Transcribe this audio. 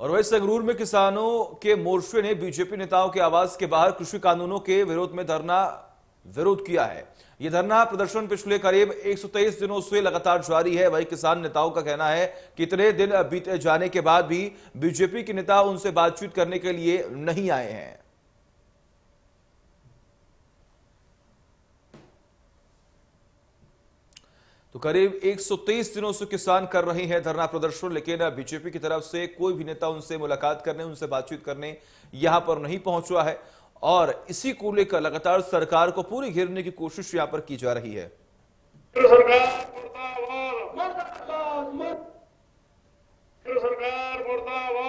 और वही संगरूर में किसानों के मोर्चे ने बीजेपी नेताओं के आवास के बाहर कृषि कानूनों के विरोध में धरना विरोध किया है यह धरना प्रदर्शन पिछले करीब 123 दिनों से लगातार जारी है वही किसान नेताओं का कहना है कि इतने दिन बीते जाने के बाद भी बीजेपी के नेता उनसे बातचीत करने के लिए नहीं आए हैं तो करीब 123 दिनों से किसान कर रहे हैं धरना प्रदर्शन लेकिन बीजेपी की तरफ से कोई भी नेता उनसे मुलाकात करने उनसे बातचीत करने यहां पर नहीं पहुंचा है और इसी को लेकर लगातार सरकार को पूरी घेरने की कोशिश यहां पर की जा रही है सरकार सरकार